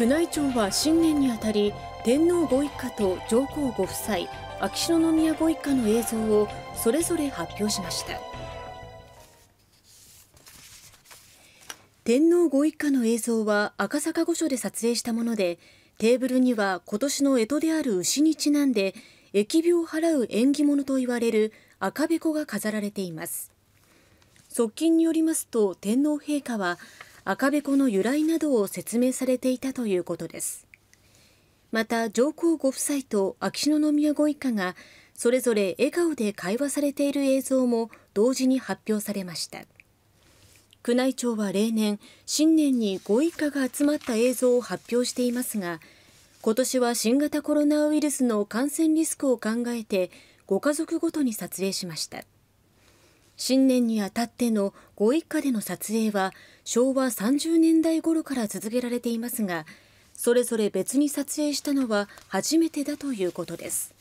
宮内庁は新年にあたり天皇ご一家と上皇ご夫妻秋篠宮ご一家の映像をそれぞれ発表しました天皇ご一家の映像は赤坂御所で撮影したものでテーブルには今年の干支である牛にちなんで疫病を払う縁起物と言われる赤べこが飾られています側近によりますと天皇陛下は赤べこの由来などを説明されていたということですまた上皇ご夫妻と秋篠宮ご一家がそれぞれ笑顔で会話されている映像も同時に発表されました宮内庁は例年新年にご一家が集まった映像を発表していますが今年は新型コロナウイルスの感染リスクを考えてご家族ごとに撮影しました新年にあたってのご一家での撮影は昭和30年代頃から続けられていますがそれぞれ別に撮影したのは初めてだということです